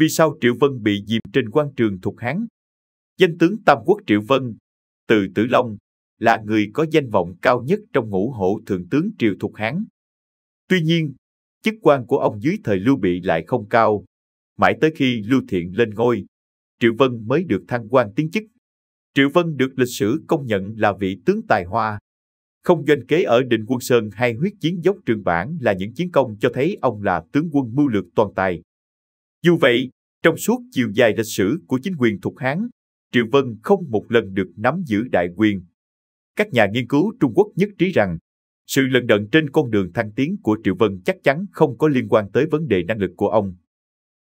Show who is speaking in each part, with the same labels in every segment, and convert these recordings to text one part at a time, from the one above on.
Speaker 1: Vì sao Triệu Vân bị diệt trên quan trường thuộc Hán? Danh tướng Tam Quốc Triệu Vân, từ Tử Long, là người có danh vọng cao nhất trong ngũ hộ thượng tướng Triều thuộc Hán. Tuy nhiên, chức quan của ông dưới thời Lưu Bị lại không cao. Mãi tới khi Lưu Thiện lên ngôi, Triệu Vân mới được thăng quan tiến chức. Triệu Vân được lịch sử công nhận là vị tướng tài hoa. Không doanh kế ở Định Quân Sơn hay huyết chiến dốc trường bản là những chiến công cho thấy ông là tướng quân mưu lược toàn tài, dù vậy, trong suốt chiều dài lịch sử của chính quyền thuộc Hán, Triệu Vân không một lần được nắm giữ đại quyền. Các nhà nghiên cứu Trung Quốc nhất trí rằng, sự lận đận trên con đường thăng tiến của Triệu Vân chắc chắn không có liên quan tới vấn đề năng lực của ông.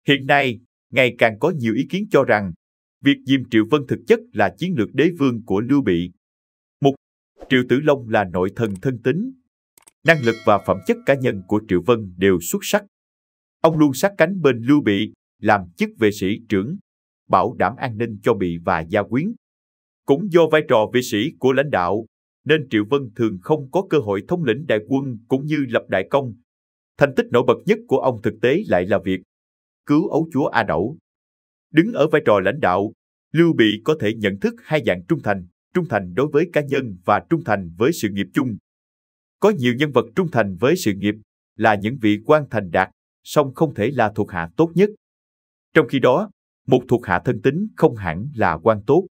Speaker 1: Hiện nay, ngày càng có nhiều ý kiến cho rằng, việc diêm Triệu Vân thực chất là chiến lược đế vương của Lưu Bị. Một, Triệu Tử Long là nội thần thân tính, Năng lực và phẩm chất cá nhân của Triệu Vân đều xuất sắc Ông luôn sát cánh bên Lưu Bị, làm chức vệ sĩ trưởng, bảo đảm an ninh cho Bị và Gia Quyến. Cũng do vai trò vệ sĩ của lãnh đạo, nên Triệu Vân thường không có cơ hội thống lĩnh đại quân cũng như lập đại công. Thành tích nổi bật nhất của ông thực tế lại là việc cứu ấu chúa A Đẩu. Đứng ở vai trò lãnh đạo, Lưu Bị có thể nhận thức hai dạng trung thành, trung thành đối với cá nhân và trung thành với sự nghiệp chung. Có nhiều nhân vật trung thành với sự nghiệp là những vị quan thành đạt song không thể là thuộc hạ tốt nhất. Trong khi đó, một thuộc hạ thân tín không hẳn là quan tốt.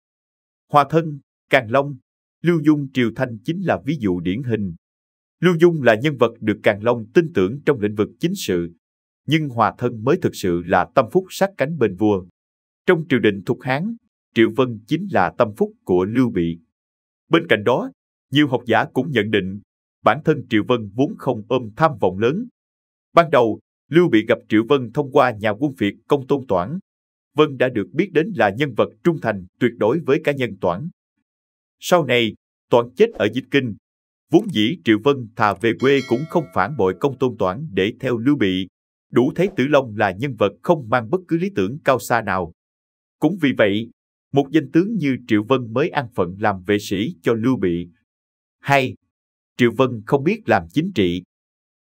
Speaker 1: Hòa thân, Càng Long, Lưu Dung Triều Thanh chính là ví dụ điển hình. Lưu Dung là nhân vật được Càng Long tin tưởng trong lĩnh vực chính sự, nhưng hòa thân mới thực sự là tâm phúc sát cánh bên vua. Trong triều đình thuộc Hán, Triệu Vân chính là tâm phúc của Lưu Bị. Bên cạnh đó, nhiều học giả cũng nhận định bản thân Triệu Vân vốn không ôm tham vọng lớn. Ban đầu, Lưu Bị gặp Triệu Vân thông qua nhà quân phiệt công tôn Toản. Vân đã được biết đến là nhân vật trung thành tuyệt đối với cá nhân Toản. Sau này, Toản chết ở Dịch Kinh. Vốn dĩ Triệu Vân thà về quê cũng không phản bội công tôn Toản để theo Lưu Bị. Đủ thấy Tử Long là nhân vật không mang bất cứ lý tưởng cao xa nào. Cũng vì vậy, một danh tướng như Triệu Vân mới an phận làm vệ sĩ cho Lưu Bị. Hay, Triệu Vân không biết làm chính trị,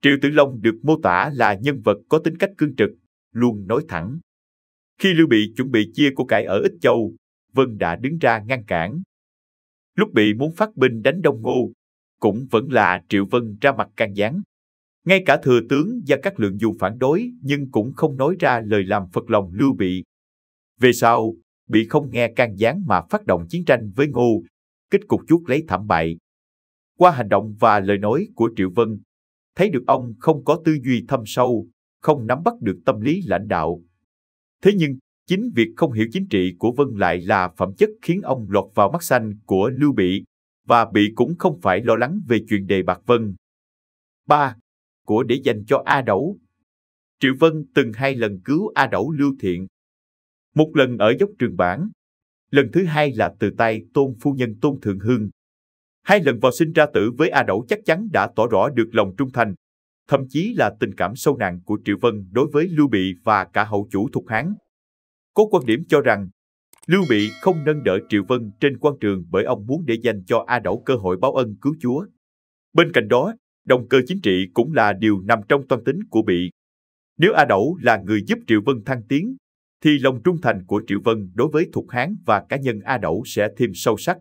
Speaker 1: Triệu Tử Long được mô tả là nhân vật có tính cách cương trực, luôn nói thẳng. Khi Lưu Bị chuẩn bị chia của cải ở ít Châu, Vân đã đứng ra ngăn cản. Lúc bị muốn phát binh đánh Đông Ngô, cũng vẫn là Triệu Vân ra mặt can gián. Ngay cả thừa tướng và các lượng dù phản đối nhưng cũng không nói ra lời làm phật lòng Lưu Bị. Về sau, bị không nghe can gián mà phát động chiến tranh với Ngô, kết cục chuốt lấy thảm bại. Qua hành động và lời nói của Triệu Vân, thấy được ông không có tư duy thâm sâu, không nắm bắt được tâm lý lãnh đạo. Thế nhưng, chính việc không hiểu chính trị của Vân lại là phẩm chất khiến ông lọt vào mắt xanh của Lưu Bị, và Bị cũng không phải lo lắng về chuyện đề bạc Vân. 3. Của để dành cho A Đẩu Triệu Vân từng hai lần cứu A Đẩu Lưu Thiện. Một lần ở dốc trường bản, lần thứ hai là từ tay tôn phu nhân tôn thượng hương Hai lần vào sinh ra tử với A Đẩu chắc chắn đã tỏ rõ được lòng trung thành, thậm chí là tình cảm sâu nặng của Triệu Vân đối với Lưu Bị và cả hậu chủ Thục Hán. Có quan điểm cho rằng, Lưu Bị không nâng đỡ Triệu Vân trên quan trường bởi ông muốn để dành cho A Đẩu cơ hội báo ân cứu chúa. Bên cạnh đó, động cơ chính trị cũng là điều nằm trong toan tính của Bị. Nếu A Đẩu là người giúp Triệu Vân thăng tiến, thì lòng trung thành của Triệu Vân đối với Thục Hán và cá nhân A Đẩu sẽ thêm sâu sắc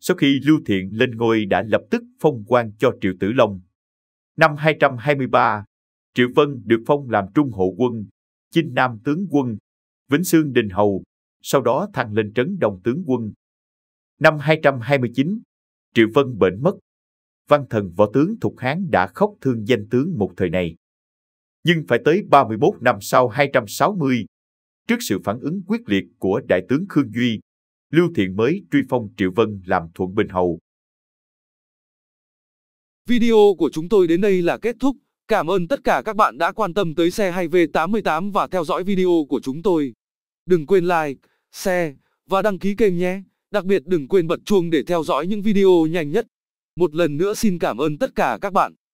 Speaker 1: sau khi Lưu Thiện lên ngôi đã lập tức phong quan cho Triệu Tử Long. Năm 223, Triệu Vân được phong làm Trung Hộ Quân, Chinh Nam Tướng Quân, Vĩnh Sương Đình Hầu, sau đó thăng lên trấn Đồng Tướng Quân. Năm 229, Triệu Vân bệnh mất. Văn thần võ tướng Thục Hán đã khóc thương danh tướng một thời này. Nhưng phải tới 31 năm sau 260, trước sự phản ứng quyết liệt của Đại tướng Khương Duy, Lưu Thiện mới truy phong Triệu Vân làm Thuận Bình Hầu. Video của chúng tôi đến đây là kết thúc. Cảm ơn tất cả các bạn đã quan tâm tới xe hay V88 và theo dõi video của chúng tôi. Đừng quên like, share và đăng ký kênh nhé. Đặc biệt đừng quên bật chuông để theo dõi những video nhanh nhất. Một lần nữa xin cảm ơn tất cả các bạn.